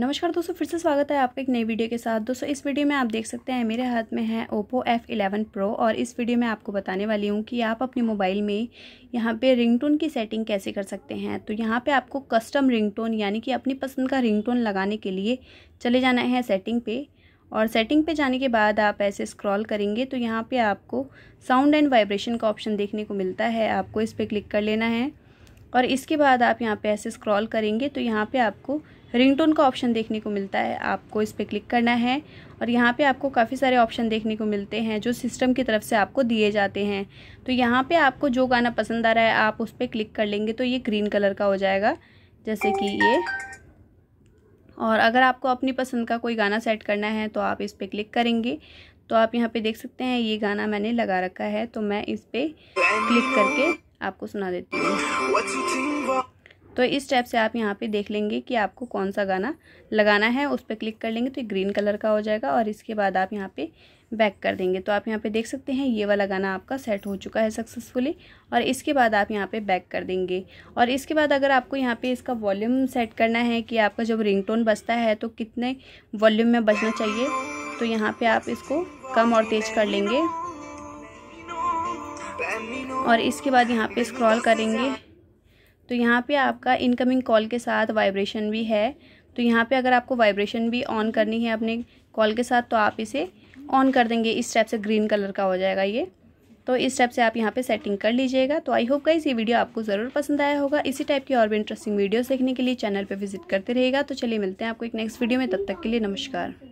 नमस्कार दोस्तों फिर से स्वागत है आपका एक नई वीडियो के साथ दोस्तों इस वीडियो में आप देख सकते हैं मेरे हाथ में है ओप्पो F11 Pro और इस वीडियो में आपको बताने वाली हूँ कि आप अपने मोबाइल में यहाँ पे रिंगटोन की सेटिंग कैसे कर सकते हैं तो यहाँ पे आपको कस्टम रिंगटोन यानी कि अपनी पसंद का रिंग लगाने के लिए चले जाना है सेटिंग पे और सेटिंग पे जाने के बाद आप ऐसे स्क्रॉल करेंगे तो यहाँ पर आपको साउंड एंड वाइब्रेशन का ऑप्शन देखने को मिलता है आपको इस पर क्लिक कर लेना है और इसके बाद आप यहाँ पर ऐसे स्क्रॉल करेंगे तो यहाँ पर आपको रिंगटोन का ऑप्शन देखने को मिलता है आपको इस पर क्लिक करना है और यहाँ पे आपको काफ़ी सारे ऑप्शन देखने को मिलते हैं जो सिस्टम की तरफ से आपको दिए जाते हैं तो यहाँ पे आपको जो गाना पसंद आ रहा है आप उस पर क्लिक कर लेंगे तो ये ग्रीन कलर का हो जाएगा जैसे कि ये और अगर आपको अपनी पसंद का कोई गाना सेट करना है तो आप इस पर क्लिक करेंगे तो आप यहाँ पर देख सकते हैं ये गाना मैंने लगा रखा है तो मैं इस पर क्लिक करके आपको सुना देती हूँ तो इस स्टेप से आप यहाँ पे देख लेंगे कि आपको कौन सा गाना लगाना है उस पर क्लिक कर लेंगे तो ग्रीन कलर का हो जाएगा और इसके बाद आप यहाँ पे बैक कर देंगे तो आप यहाँ पे देख सकते हैं ये वाला गाना आपका सेट हो चुका है सक्सेसफुली और इसके बाद आप यहाँ पे बैक कर देंगे और इसके बाद अगर आपको यहाँ पे इसका वॉल्यूम सेट करना है कि आपका जब रिंगटोन बजता है तो कितने वॉल्यूम में बजना चाहिए तो यहाँ पे आप इसको कम और तेज कर लेंगे और इसके बाद यहाँ पे स्क्रॉल करेंगे तो यहाँ पे आपका इनकमिंग कॉल के साथ वाइब्रेशन भी है तो यहाँ पे अगर आपको वाइब्रेशन भी ऑन करनी है अपने कॉल के साथ तो आप इसे ऑन कर देंगे इस टाइप से ग्रीन कलर का हो जाएगा ये तो इस टाइप से आप यहाँ पे सेटिंग कर लीजिएगा तो आई होप गाइस ये वीडियो आपको ज़रूर पसंद आया होगा इसी टाइप की और भी इंटरेस्टिंग वीडियोस देखने के लिए चैनल पे विजिट करते रहेगा तो चलिए मिलते हैं आपको एक नेक्स्ट वीडियो में तब तक के लिए नमस्कार